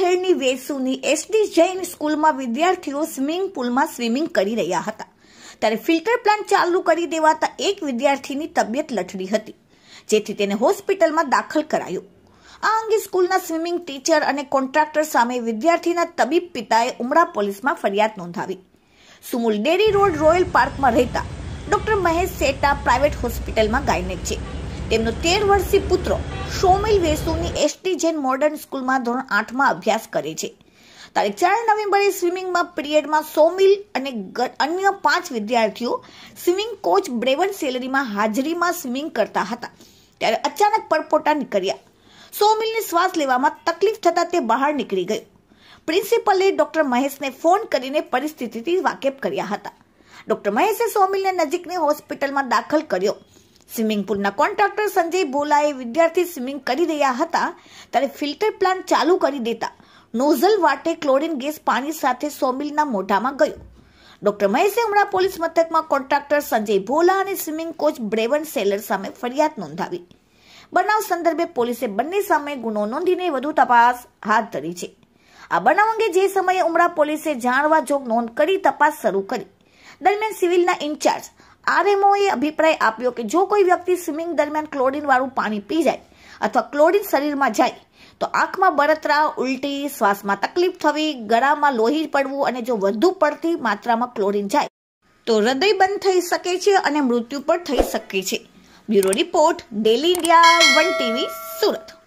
શહેરની વેસુની એસડી જૈન સ્કૂલમાં વિદ્યાર્થીઓ સ્વિમિંગ પુલમાં સ્વિમિંગ કરી રહ્યા હતા ત્યારે ફિલ્ટર પ્લાન્ટ ચાલુ કરી દેવાતા એક વિદ્યાર્થીની તબિયત લથડી હતી જેથી તેને હોસ્પિટલમાં દાખલ કરાયો આ અંગે સ્કૂલના સ્વિમિંગ ટીચર અને કોન્ટ્રાક્ટર સામે વિદ્યાર્થીના તબીબ પિતાએ ઉમરા પોલીસમાં ફરિયાદ નોંધાવી સુમુલ ડેરી રોડ રોયલ પાર્કમાં રહેતા ડોક્ટર મહેશ સેટા પ્રાઇવેટ હોસ્પિટલમાં ગાયનેક છે તેમનો તેર વર્ષીય પુત્ર સોમિલ વેસુની એસટી જૈન મોડર્ન સ્કૂલમાં ધોરણ આઠમાં અભ્યાસ કરે છે તારીખ ચાર નવેમ્બરે સ્વિમિંગમાં પિરિયડમાં સોમિલ અને અન્ય પાંચ વિદ્યાર્થીઓ સ્વિમિંગ કોચ બ્રેવન સેલરીમાં હાજરીમાં સ્વિમિંગ કરતા હતા ત્યારે અચાનક પરપોટા નીકળ્યા સો શ્વાસ લેવામાં તકલીફ થતાં તે બહાર નીકળી ગયું પ્રિન્સિપલે ડોક્ટર મહેશને ફોન કરીને પરિસ્થિતિથી વાકેફ કર્યા હતા ડોક્ટર મહેશે સોમિલને નજીકની હોસ્પિટલમાં દાખલ કર્યો સ્વિમિંગ પુલના કોન્ટ્રાક્ટર સંજય બોલાએ વિદ્યાર્થી સ્વિમિંગ કરી રહ્યા હતા ત્યારે ફિલ્ટર પ્લાન્ટ ચાલુ કરી દેતા નોઝલ વાટે ક્લોરીન ગેસ પાણી સાથે સોમિલના મોઢામાં ગયો ડોક્ટર મહેશે ઉમરા પોલીસ મથકમાં કોન્ટ્રાક્ટર સંજય ભોલા અને સ્વિમિંગ કોચ બ્રેવન સેલર સામે ફરિયાદ નોંધાવી બનાવ સંદર્ભે પોલીસે બંને સામે ગુનો નોંધીને વધુ તપાસ હાથ ધરી છે આ બનાવ અંગે જે સમયે ઉમરા પોલીસે જાણવા જોગ નોંધ કરી તપાસ શરૂ કરી દરમિયાન સિવિલના ઇન્ચાર્જ આરએમઓએ અભિપ્રાય આપ્યો કે જો કોઈ વ્યક્તિ સ્વિમિંગ દરમિયાન ક્લોરિનવાળું પાણી પી જાય અથવા ક્લોરિન શરીરમાં જાય તો આંખમાં બળતરા ઉલટી શ્વાસમાં તકલીફ થવી ગળામાં લોહી પડવું અને જો વધુ પડતી માત્રામાં ક્લોરિન જાય તો હૃદય બંધ થઈ શકે છે અને મૃત્યુ પણ થઈ શકે છે bureau report daily India one TV Surat